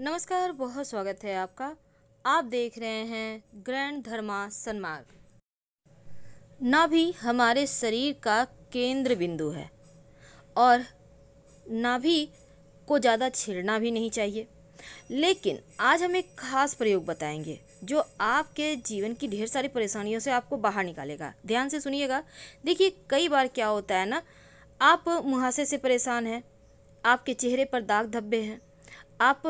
नमस्कार बहुत स्वागत है आपका आप देख रहे हैं ग्रैंड धर्मा सन्मार्ग नाभि हमारे शरीर का केंद्र बिंदु है और नाभि को ज़्यादा छेड़ना भी नहीं चाहिए लेकिन आज हम एक खास प्रयोग बताएंगे जो आपके जीवन की ढेर सारी परेशानियों से आपको बाहर निकालेगा ध्यान से सुनिएगा देखिए कई बार क्या होता है ना आप मुहासे से परेशान हैं आपके चेहरे पर दाग धब्बे हैं आप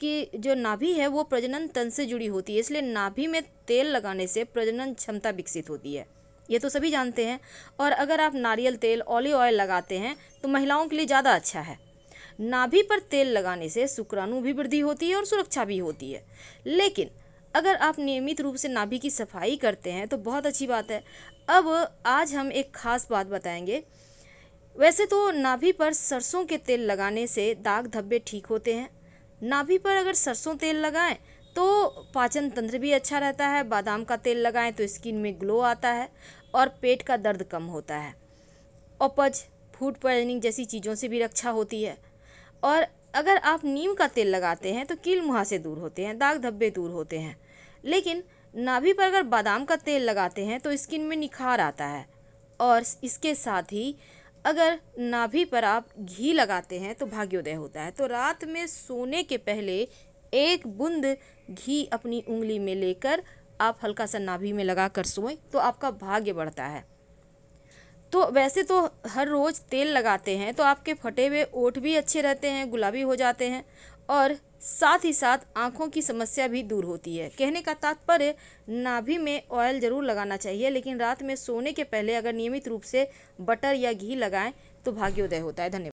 की जो नाभि है वो प्रजनन तंत्र से जुड़ी होती है इसलिए नाभि में तेल लगाने से प्रजनन क्षमता विकसित होती है ये तो सभी जानते हैं और अगर आप नारियल तेल ऑलिव ऑयल लगाते हैं तो महिलाओं के लिए ज़्यादा अच्छा है नाभि पर तेल लगाने से शुक्राणु भी वृद्धि होती है और सुरक्षा भी होती है लेकिन अगर आप नियमित रूप से नाभि की सफाई करते हैं तो बहुत अच्छी बात है अब आज हम एक खास बात बताएंगे वैसे तो नाभि पर सरसों के तेल लगाने से दाग धब्बे ठीक होते हैं नाभि पर अगर सरसों तेल लगाएं तो पाचन तंत्र भी अच्छा रहता है बादाम का तेल लगाएं तो स्किन में ग्लो आता है और पेट का दर्द कम होता है उपज फूड पॉइजनिंग जैसी चीज़ों से भी रक्षा होती है और अगर आप नीम का तेल लगाते हैं तो कील मुहा से दूर होते हैं दाग धब्बे दूर होते हैं लेकिन नाभि पर अगर बादाम का तेल लगाते हैं तो स्किन में निखार आता है और इसके साथ ही अगर नाभि पर आप घी लगाते हैं तो भाग्योदय होता है तो रात में सोने के पहले एक बूंद घी अपनी उंगली में लेकर आप हल्का सा नाभि में लगा कर सोएं तो आपका भाग्य बढ़ता है तो वैसे तो हर रोज़ तेल लगाते हैं तो आपके फटे हुए ओठ भी अच्छे रहते हैं गुलाबी हो जाते हैं और साथ ही साथ आँखों की समस्या भी दूर होती है कहने का तात्पर्य नाभि में ऑयल ज़रूर लगाना चाहिए लेकिन रात में सोने के पहले अगर नियमित रूप से बटर या घी लगाएं तो भाग्योदय होता है धन्यवाद